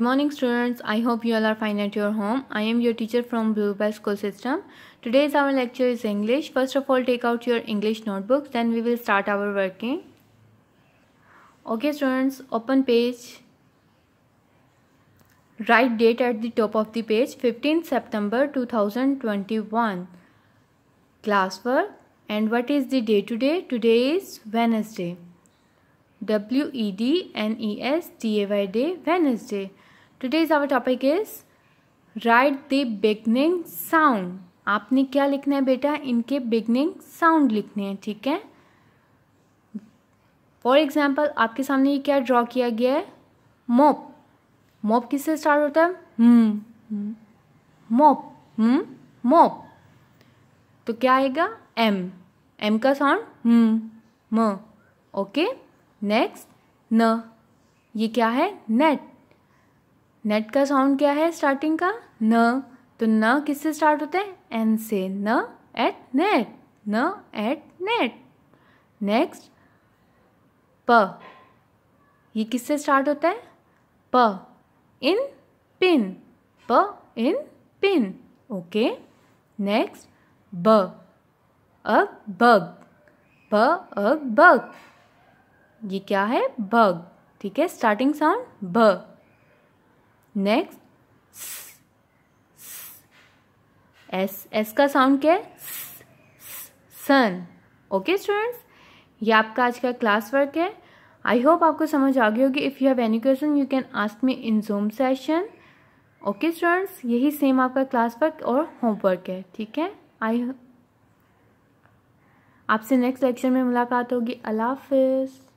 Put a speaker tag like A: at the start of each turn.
A: Good morning students i hope you all are fine at your home i am your teacher from bluebell school system today's our lecture is english first of all take out your english notebook. then we will start our working okay students open page write date at the top of the page 15 september 2021 classwork and what is the day today today is wednesday W-E-D-N-E-S-D-A-Y day Wednesday today's our topic is right the beginning sound आपने क्या लिखना है बेटा इनके beginning sound लिखने हैं ठीक है फॉर एग्जाम्पल आपके सामने ये क्या ड्रॉ किया गया है मोप मोप किससे स्टार्ट होता है मोप hmm. मोप hmm. तो क्या आएगा एम एम का साउंड म ओके नेक्स्ट न ये क्या है नेट नेट का साउंड क्या है स्टार्टिंग का न तो न किससे स्टार्ट होता है एन से न एट नेट न एट नेट नेक्स्ट प ये किससे स्टार्ट होता है प इन पिन प इन पिन ओके नेक्स्ट ब अग बग ब अग बग ये क्या है बग ठीक है स्टार्टिंग साउंड ब नेक्स्ट एस एस का साउंड क्या है सन ओके स्टूडेंट्स ये आपका आज का क्लास वर्क है आई होप आपको समझ आ गई होगी if you have any question you can ask me in zoom session okay students यही सेम आपका क्लास वर्क और होमवर्क है ठीक है आई आपसे नेक्स्ट लेक्चर में मुलाकात होगी अल्लाह हाफिज़